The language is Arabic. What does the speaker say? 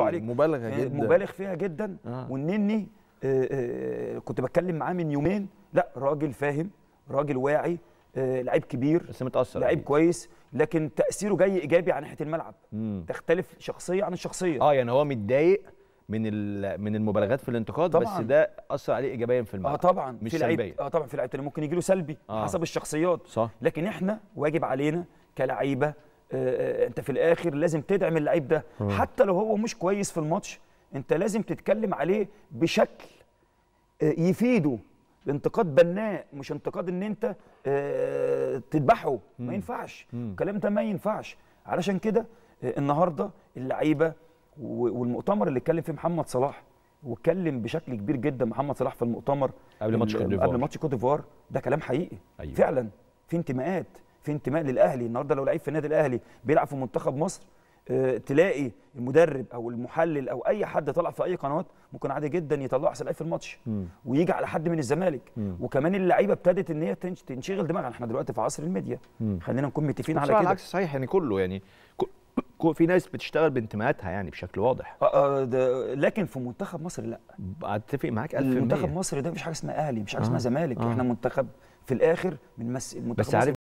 عليك مبالغه آه، جدا مبالغ فيها جدا آه. والنني آه آه كنت بتكلم معاه من يومين لا راجل فاهم راجل واعي آه لعيب كبير بس متاثر لعيب يعني. كويس لكن تاثيره جاي ايجابي على ناحيه الملعب مم. تختلف شخصيه عن الشخصيه اه يعني هو متضايق من من المبالغات في الانتقاد طبعًا. بس ده اثر عليه ايجابيا في الملعب اه طبعا مش في سلبيه اه طبعا في لعيبه ممكن يجي له سلبي آه. حسب الشخصيات صح. لكن احنا واجب علينا كلعيبه آه، آه، انت في الاخر لازم تدعم اللعيب ده حتى لو هو مش كويس في الماتش انت لازم تتكلم عليه بشكل آه، يفيده انتقاد بناء مش انتقاد ان انت تذبحه ما ينفعش الكلام ده ما ينفعش علشان كده النهارده اللعيبه والمؤتمر اللي اتكلم فيه محمد صلاح واتكلم بشكل كبير جدا محمد صلاح في المؤتمر قبل ماتش كوت ديفوار قبل ماتش كوت ديفوار ده كلام حقيقي أيوة. فعلا في انتماءات في انتماء للاهلي النهارده لو لعيب في النادي الاهلي بيلعب في منتخب مصر آه، تلاقي المدرب او المحلل او اي حد طلع في اي قنوات ممكن عادي جدا يطلع احسن لعيب في الماتش ويجي على حد من الزمالك وكمان اللعيبه ابتدت ان هي تنشغل دماغها احنا دلوقتي في عصر الميديا خلينا نكون متفقين على كده العكس صحيح يعني كله يعني في ناس بتشتغل بانتماءاتها يعني بشكل واضح آه،, آه ده لكن في منتخب مصر لا اتفق معاك 1000% منتخب مصر ده مش حاجه اسمها اهلي مش حاجه آه. اسمها زمالك آه. احنا منتخب في الاخر من مس... بس عارف